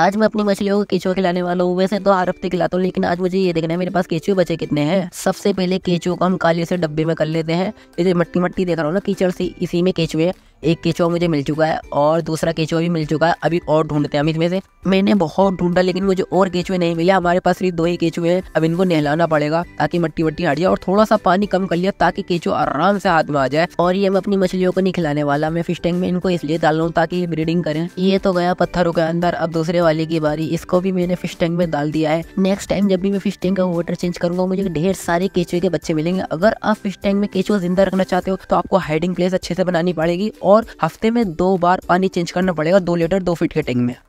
आज मैं अपनी मछलियों को केचुआ खिलाने वाला हूँ वैसे तो हर हफ्ते तो खिलाता हूँ लेकिन आज मुझे ये देखना है मेरे पास केचुए बचे कितने हैं सबसे पहले केचुओं को हम काले से डब्बे में कर लेते हैं जैसे मट्टी मट्टी देख रहा हूँ ना कीचड़ से इसी में केचुए एक केचुआ मुझे मिल चुका है और दूसरा केचुआ भी मिल चुका है अभी और ढूंढते हैं हम इसमें से मैंने बहुत ढूंढा लेकिन मुझे और केचुए नहीं मिले हमारे पास सिर्फ दो ही केचुए हैं अब इनको नहलाना पड़ेगा ताकि मट्टी वट्टी हट जाए और थोड़ा सा पानी कम कर लिया ताकि केचुआ आराम से हाथ में आ जाए और ये मैं अपनी मछलियों को नहीं खिलाने वाला मैं फिश टैंक में इनको इसलिए डाल रहा हूँ ताकि ब्रीडिंग करें ये तो गया पत्थरों के अंदर अब दूसरे वाले की बारी इसको भी मैंने फिश टैंक में डाल दिया है नेक्स्ट टाइम जब भी मैं फिश टैंक का वाटर चेंज करूंगा मुझे ढेर सारे केचुए के बच्चे मिलेंगे अगर आप फिश टैंक में केचुआ जिंदा रखना चाहते हो तो आपको हाइडिंग प्लेस अच्छे से बनानी पड़ेगी और और हफ्ते में दो बार पानी चेंज करना पड़ेगा दो लीटर दो फीट के टैंक में